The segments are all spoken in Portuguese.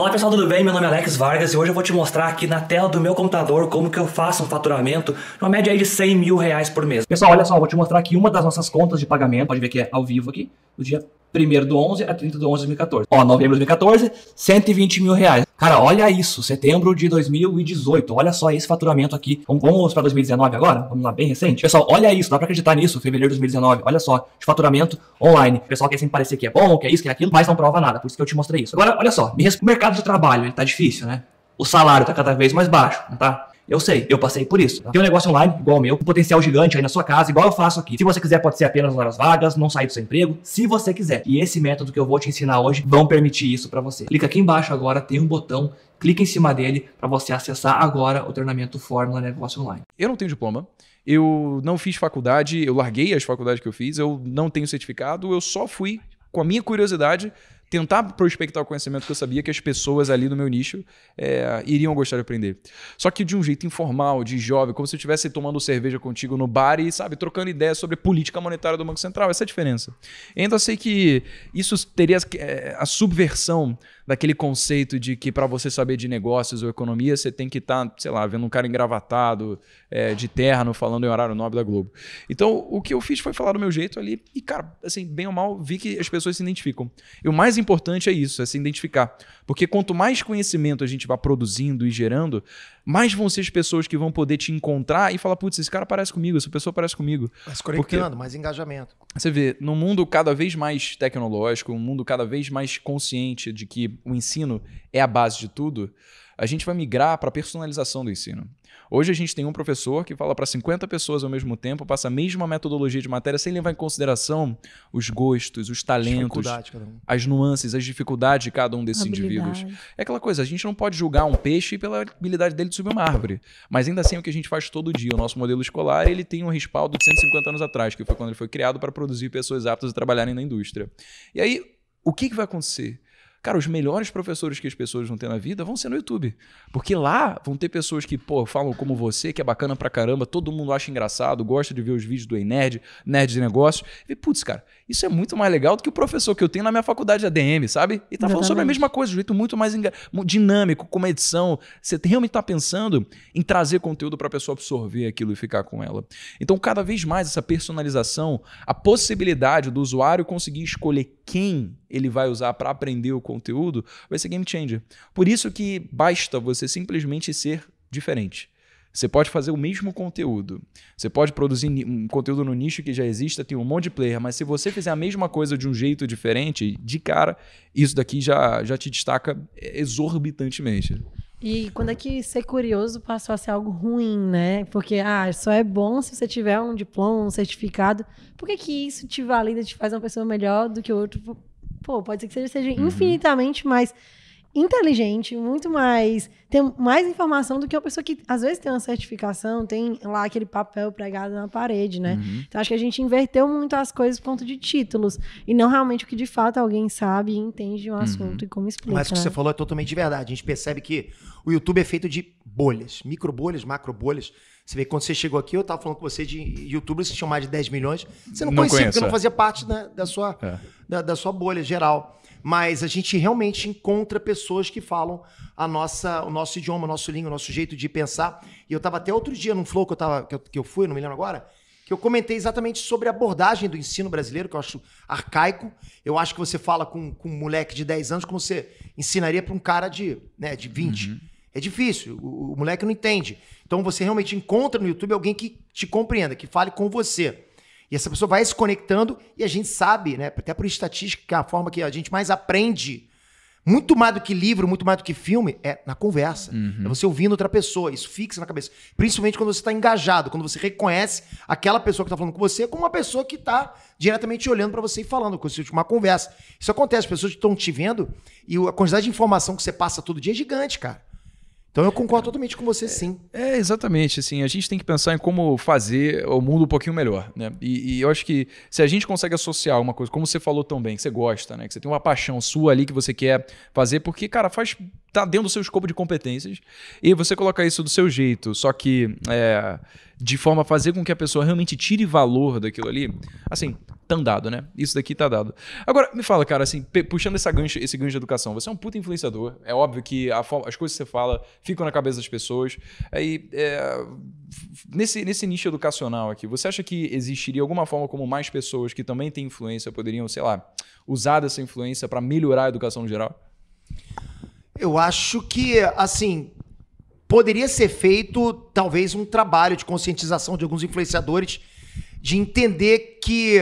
Olá pessoal, tudo bem? Meu nome é Alex Vargas e hoje eu vou te mostrar aqui na tela do meu computador como que eu faço um faturamento numa média aí de 100 mil reais por mês. Pessoal, olha só, eu vou te mostrar aqui uma das nossas contas de pagamento, pode ver que é ao vivo aqui, do dia 1 do 11 a 30 do 11 de 2014. Ó, novembro de 2014, 120 mil reais. Cara, olha isso, setembro de 2018. Olha só esse faturamento aqui. Vamos, vamos para 2019 agora? Vamos lá, bem recente. Pessoal, olha isso, dá para acreditar nisso, fevereiro de 2019. Olha só, de faturamento online. O pessoal quer sempre parecer que é bom, que é isso, que é aquilo, mas não prova nada. Por isso que eu te mostrei isso. Agora, olha só, o mercado de trabalho, ele tá difícil, né? O salário tá cada vez mais baixo, não tá? Eu sei, eu passei por isso. Tá? Tem um negócio online, igual o meu, com potencial gigante aí na sua casa, igual eu faço aqui. Se você quiser, pode ser apenas horas vagas, não sair do seu emprego, se você quiser. E esse método que eu vou te ensinar hoje vão permitir isso para você. Clica aqui embaixo agora, tem um botão clica em cima dele para você acessar agora o treinamento Fórmula Negócio Online. Eu não tenho diploma, eu não fiz faculdade, eu larguei as faculdades que eu fiz, eu não tenho certificado, eu só fui com a minha curiosidade tentar prospectar o conhecimento que eu sabia que as pessoas ali no meu nicho é, iriam gostar de aprender. Só que de um jeito informal, de jovem, como se eu estivesse tomando cerveja contigo no bar e, sabe, trocando ideias sobre política monetária do Banco Central. Essa é a diferença. Ainda sei que isso teria é, a subversão daquele conceito de que para você saber de negócios ou economia, você tem que estar, tá, sei lá, vendo um cara engravatado, é, de terno, falando em horário nobre da Globo. Então, o que eu fiz foi falar do meu jeito ali e, cara, assim, bem ou mal, vi que as pessoas se identificam. E o mais importante é isso, é se identificar. Porque quanto mais conhecimento a gente vai produzindo e gerando, mais vão ser as pessoas que vão poder te encontrar e falar: putz, esse cara parece comigo, essa pessoa parece comigo. Mas conectando, Porque, mais engajamento. Você vê, num mundo cada vez mais tecnológico, um mundo cada vez mais consciente de que o ensino é a base de tudo a gente vai migrar para a personalização do ensino. Hoje a gente tem um professor que fala para 50 pessoas ao mesmo tempo, passa a mesma metodologia de matéria sem levar em consideração os gostos, os talentos, um. as nuances, as dificuldades de cada um desses indivíduos. É aquela coisa, a gente não pode julgar um peixe pela habilidade dele de subir uma árvore, mas ainda assim é o que a gente faz todo dia. O nosso modelo escolar, ele tem um respaldo de 150 anos atrás, que foi quando ele foi criado para produzir pessoas aptas a trabalharem na indústria. E aí, o que, que vai acontecer? Cara, os melhores professores que as pessoas vão ter na vida vão ser no YouTube. Porque lá vão ter pessoas que, pô, falam como você, que é bacana pra caramba, todo mundo acha engraçado, gosta de ver os vídeos do e Nerd, Nerd de Negócios. E, putz, cara, isso é muito mais legal do que o professor que eu tenho na minha faculdade de ADM, sabe? E tá Exatamente. falando sobre a mesma coisa, de um jeito muito mais dinâmico, com uma edição. Você realmente tá pensando em trazer conteúdo pra pessoa absorver aquilo e ficar com ela. Então, cada vez mais, essa personalização, a possibilidade do usuário conseguir escolher quem ele vai usar para aprender o conteúdo vai ser game changer. Por isso que basta você simplesmente ser diferente. Você pode fazer o mesmo conteúdo. Você pode produzir um conteúdo no nicho que já exista, tem um monte de player, mas se você fizer a mesma coisa de um jeito diferente, de cara, isso daqui já, já te destaca é, exorbitantemente. E quando é que ser curioso passou a ser algo ruim, né? Porque ah, só é bom se você tiver um diploma, um certificado. Por que, que isso te valida, te faz uma pessoa melhor do que o outro? Pô, pode ser que seja, seja uhum. infinitamente mais inteligente, muito mais. tem mais informação do que uma pessoa que às vezes tem uma certificação, tem lá aquele papel pregado na parede, né? Uhum. Então acho que a gente inverteu muito as coisas por conta de títulos e não realmente o que de fato alguém sabe e entende de um uhum. assunto uhum. e como explica. Mas o que né? você falou é totalmente de verdade. A gente percebe que o YouTube é feito de bolhas, micro bolhas, macro bolhas. Você vê que quando você chegou aqui, eu tava falando com você de youtubers que tinham mais de 10 milhões. Você não, não conhecia, conheço, porque não é. fazia parte né, da, sua, é. da, da sua bolha geral mas a gente realmente encontra pessoas que falam a nossa, o nosso idioma, o nosso língua, o nosso jeito de pensar. E eu estava até outro dia num flow que eu, tava, que eu, que eu fui, não me lembro agora, que eu comentei exatamente sobre a abordagem do ensino brasileiro, que eu acho arcaico. Eu acho que você fala com, com um moleque de 10 anos como você ensinaria para um cara de, né, de 20. Uhum. É difícil, o, o, moleque não entende. Então você realmente encontra no YouTube alguém que te compreenda, que fale com você. E essa pessoa vai se conectando e a gente sabe, né? Até por estatística, que é a forma que a gente mais aprende, muito mais do que livro, muito mais do que filme, é na conversa. Uhum. É você ouvindo outra pessoa, isso fixa na cabeça. Principalmente quando você está engajado, quando você reconhece aquela pessoa que está falando com você como uma pessoa que está diretamente olhando para você e falando, com você, uma conversa. Isso acontece, as pessoas estão te vendo e a quantidade de informação que você passa todo dia é gigante, cara. Então eu concordo totalmente com você, sim. É, é, exatamente, assim, a gente tem que pensar em como fazer o mundo um pouquinho melhor, né? E, e, eu acho que se a gente consegue associar uma coisa, como você falou tão bem, que você gosta, né? Que você tem uma paixão sua ali que você quer fazer, porque, cara, faz tá dentro do seu escopo de competências e você coloca isso do seu jeito, só que é, de forma a fazer com que a pessoa realmente tire valor daquilo ali. Assim, tão dado, né? Isso daqui tá dado. Agora, me fala, cara, assim, puxando essa gancho, esse gancho de educação, você é um puta influenciador. É óbvio que a, as coisas que você fala ficam na cabeça das pessoas. Aí, é, nesse, nesse nicho educacional aqui, você acha que existiria alguma forma como mais pessoas que também têm influência poderiam, sei lá, usar dessa influência para melhorar a educação no geral? Eu acho que, assim, poderia ser feito talvez um trabalho de conscientização de alguns influenciadores de entender que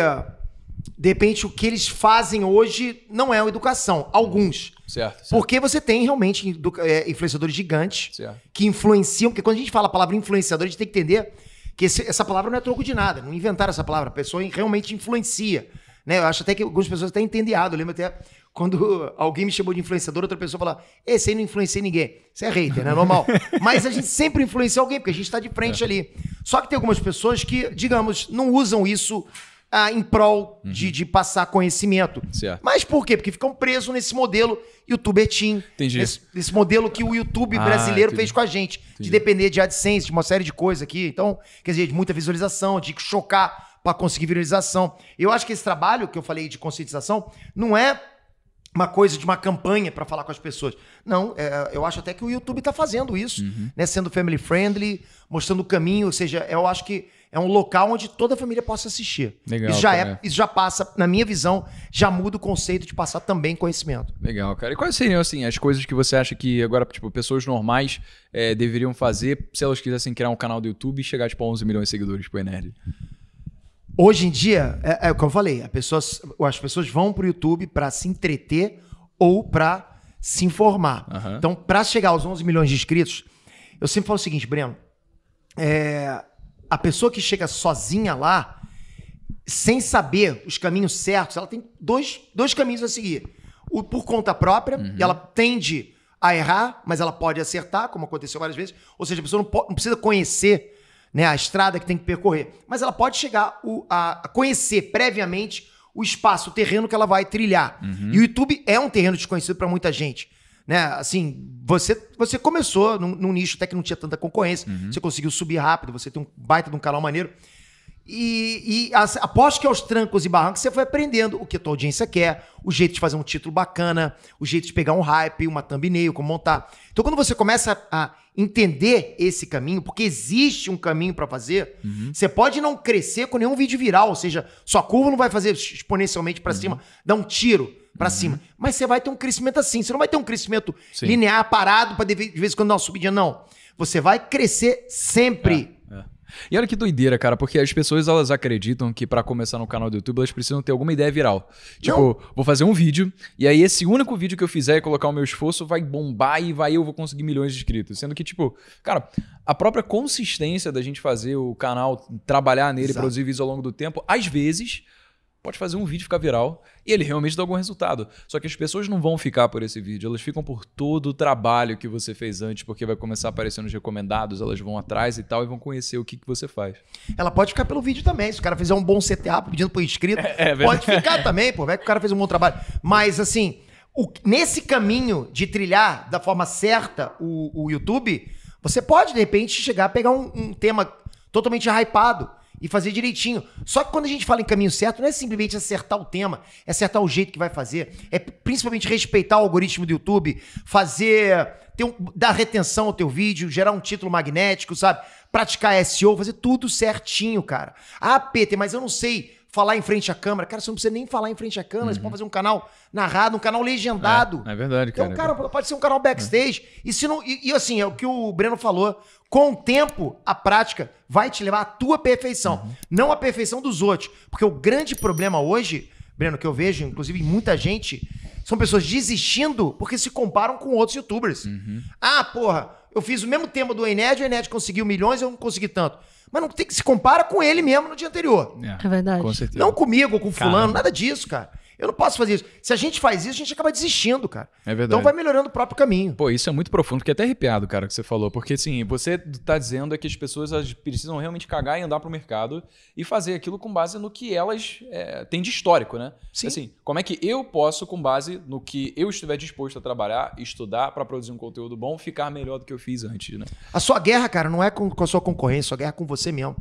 de repente, o que eles fazem hoje não é uma educação. Alguns. Certo. certo. Porque você tem realmente é, influenciadores gigantes certo. que influenciam. Porque quando a gente fala a palavra influenciador, a gente tem que entender que esse, essa palavra não é troco de nada. Não inventaram essa palavra. A pessoa realmente influencia. Né? Eu acho até que algumas pessoas até entendem errado. Eu lembro até quando alguém me chamou de influenciador, outra pessoa fala: Esse aí não influencia ninguém. Isso é hater, né? Normal. Mas a gente sempre influencia alguém, porque a gente está de frente é. ali. Só que tem algumas pessoas que, digamos, não usam isso ah, em prol uhum. de, de, passar conhecimento. Certo. Mas por quê? Porque ficam presos nesse modelo youtuber team. Entendi. Nesse, nesse modelo que o YouTube ah, brasileiro entendi. fez com a gente. Entendi. De depender de AdSense, de uma série de coisas aqui. Então, quer dizer, de muita visualização, de chocar para conseguir viralização. Eu acho que esse trabalho que eu falei de conscientização não é uma coisa de uma campanha para falar com as pessoas. Não, é, eu acho até que o YouTube está fazendo isso, uhum. né? Sendo family friendly, mostrando o caminho, ou seja, eu acho que é um local onde toda a família possa assistir. Legal, isso já é, cara. é, isso já passa, na minha visão, já muda o conceito de passar também conhecimento. Legal, cara. E quais seriam assim as coisas que você acha que agora tipo pessoas normais é, deveriam fazer se elas quisessem criar um canal do YouTube e chegar tipo a 11 milhões de seguidores pro Enerd? Hoje em dia, é, é o que eu falei, as pessoas, as pessoas vão pro YouTube para se entreter ou para se informar. Uhum. Então, para chegar aos 11 milhões de inscritos, eu sempre falo o seguinte, Breno, é, a pessoa que chega sozinha lá, sem saber os caminhos certos, ela tem dois, dois caminhos a seguir. O, por conta própria, uhum. ela tende a errar, mas ela pode acertar, como aconteceu várias vezes. Ou seja, a pessoa não, não precisa conhecer né, a estrada que tem que percorrer, mas ela pode chegar o, a, a conhecer previamente o espaço, o terreno que ela vai trilhar. Uhum. E o YouTube é um terreno desconhecido para muita gente né? Assim, você, você começou num, num nicho até que não tinha tanta concorrência, uhum. você conseguiu subir rápido, você tem um baita de um canal maneiro. E, e aposto que aos trancos e barrancos você foi aprendendo o que a tua audiência quer, o jeito de fazer um título bacana, o jeito de pegar um hype, uma thumbnail, como montar. Então, quando você começa a entender esse caminho, porque existe um caminho para fazer, uhum. você pode não crescer com nenhum vídeo viral, ou seja, sua curva não vai fazer exponencialmente para uhum. cima, dá um tiro para uhum. cima. Mas você vai ter um crescimento assim. Você não vai ter um crescimento Sim. linear, parado, para de vez em quando dar uma subidinha, não. Você vai crescer sempre. É, é. E olha que doideira, cara, porque as pessoas elas acreditam que para começar no canal do YouTube elas precisam ter alguma ideia viral. Tipo, não. vou fazer um vídeo e aí esse único vídeo que eu fizer e colocar o meu esforço vai bombar e vai eu vou conseguir milhões de inscritos. Sendo que, tipo, cara, a própria consistência da gente fazer o canal, trabalhar nele, Exato. produzir vídeos ao longo do tempo, às vezes pode fazer um vídeo ficar viral e ele realmente dá algum resultado. Só que as pessoas não vão ficar por esse vídeo, elas ficam por todo o trabalho que você fez antes, porque vai começar a aparecer nos recomendados, elas vão atrás e tal, e vão conhecer o que, que você faz. Ela pode ficar pelo vídeo também, se o cara fizer um bom CTA pedindo por inscrito, é, é pode ficar também, pô, vai que o cara fez um bom trabalho. Mas assim, o, nesse caminho de trilhar da forma certa o, o YouTube, você pode, de repente, chegar a pegar um, um tema totalmente hypado e fazer direitinho. Só que quando a gente fala em caminho certo, não é simplesmente acertar o tema, é acertar o jeito que vai fazer, é principalmente respeitar o algoritmo do YouTube, fazer ter um, dar retenção ao teu vídeo, gerar um título magnético, sabe? Praticar SEO, fazer tudo certinho, cara. Ah, Peter, mas eu não sei falar em frente à câmera. Cara, você não precisa nem falar em frente à câmera, uhum. você pode fazer um canal narrado, um canal legendado. É, é verdade, então, cara. Então, cara, pode ser um canal backstage. É. E, se não, e, e, assim, é o que o Breno falou. Com o tempo, a prática vai te levar à tua perfeição, uhum. não à perfeição dos outros. Porque o grande problema hoje, Breno, que eu vejo, inclusive, muita gente, são pessoas desistindo porque se comparam com outros youtubers. Uhum. Ah, porra, eu fiz o mesmo tema do Ened, o Ened conseguiu milhões, eu não consegui tanto. Mas não tem que se compara com ele mesmo no dia anterior. É, é verdade. Com certeza. Não comigo, com fulano, nada disso, cara. Eu não posso fazer isso. Se a gente faz isso, a gente acaba desistindo, cara. É então verdade. Então vai melhorando o próprio caminho. Pô, isso é muito profundo, que até arrepiado, cara, que você falou. Porque, assim, você tá dizendo é que as pessoas elas precisam realmente cagar e andar pro mercado e fazer aquilo com base no que elas é, têm de histórico, né? Sim. Assim, como é que eu posso, com base no que eu estiver disposto a trabalhar, estudar para produzir um conteúdo bom, ficar melhor do que eu fiz antes, né? A sua guerra, cara, não é com, a sua concorrência, a sua guerra é com você mesmo.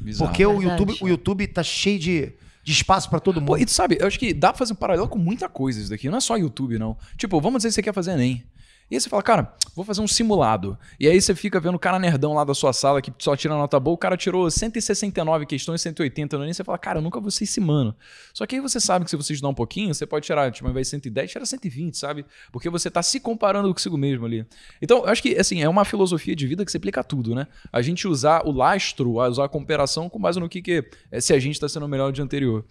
Bizarro. Porque é o YouTube, o YouTube tá cheio de de espaço para todo mundo. Pô, e tu sabe, eu acho que dá pra fazer um paralelo com muita coisa isso daqui. Não é só YouTube, não. Tipo, vamos dizer que você quer fazer Enem. E aí você fala, cara, vou fazer um simulado. E aí você fica vendo o cara nerdão lá da sua sala que só tira nota boa, o cara tirou 169 questões, 180 no Enem, você fala, cara, eu nunca vou ser esse mano. Só que aí você sabe que se você estudar um pouquinho, você pode tirar, tipo, ao invés de 110, tira 120, sabe? Porque você está se comparando consigo mesmo ali. Então, eu acho que, assim, é uma filosofia de vida que se aplica a tudo, né? A gente usar o lastro, usar a comparação com base no que, que é, se a gente está sendo melhor do dia anterior.